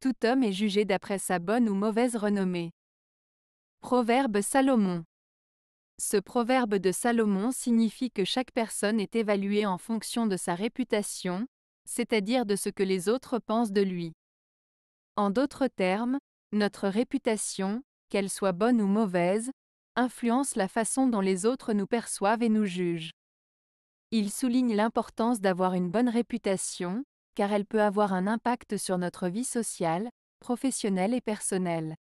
Tout homme est jugé d'après sa bonne ou mauvaise renommée. Proverbe Salomon. Ce proverbe de Salomon signifie que chaque personne est évaluée en fonction de sa réputation, c'est-à-dire de ce que les autres pensent de lui. En d'autres termes, notre réputation, qu'elle soit bonne ou mauvaise, influence la façon dont les autres nous perçoivent et nous jugent. Il souligne l'importance d'avoir une bonne réputation, car elle peut avoir un impact sur notre vie sociale, professionnelle et personnelle.